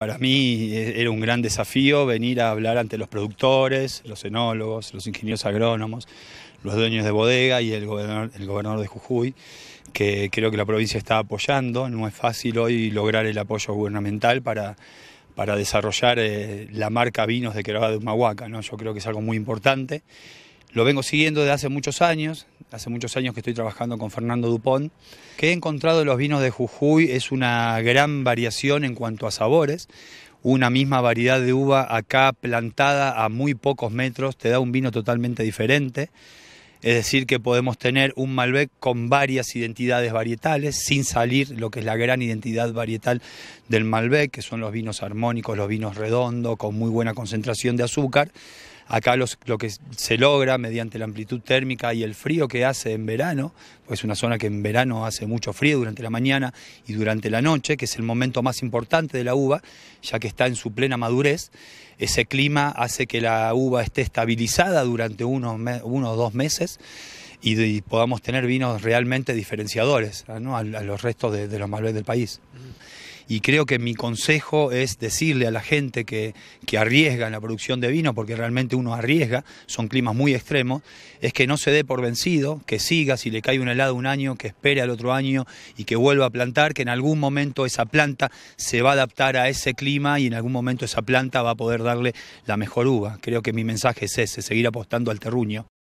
Para mí eh, era un gran desafío venir a hablar ante los productores, los enólogos, los ingenieros agrónomos, los dueños de bodega y el gobernador, el gobernador de Jujuy, que creo que la provincia está apoyando. No es fácil hoy lograr el apoyo gubernamental para, para desarrollar eh, la marca Vinos de Quebrada de Humahuaca. ¿no? Yo creo que es algo muy importante. Lo vengo siguiendo desde hace muchos años, Hace muchos años que estoy trabajando con Fernando Dupont. Que he encontrado los vinos de Jujuy es una gran variación en cuanto a sabores. Una misma variedad de uva acá plantada a muy pocos metros te da un vino totalmente diferente. Es decir, que podemos tener un Malbec con varias identidades varietales, sin salir lo que es la gran identidad varietal del Malbec, que son los vinos armónicos, los vinos redondos, con muy buena concentración de azúcar, Acá lo que se logra mediante la amplitud térmica y el frío que hace en verano, pues es una zona que en verano hace mucho frío durante la mañana y durante la noche, que es el momento más importante de la uva, ya que está en su plena madurez. Ese clima hace que la uva esté estabilizada durante unos, o dos meses y, podamos tener vinos realmente diferenciadores a, los restos de, los malbec del país y creo que mi consejo es decirle a la gente que, arriesga en la producción de vino, porque realmente uno arriesga, son climas muy extremos, es que no se dé por vencido, que siga, si le cae un helado un año, que espere al otro año y que vuelva a plantar, que en algún momento esa planta se va a adaptar a ese clima y en algún momento esa planta va a poder darle la mejor uva. Creo que mi mensaje es ese, seguir apostando al terruño.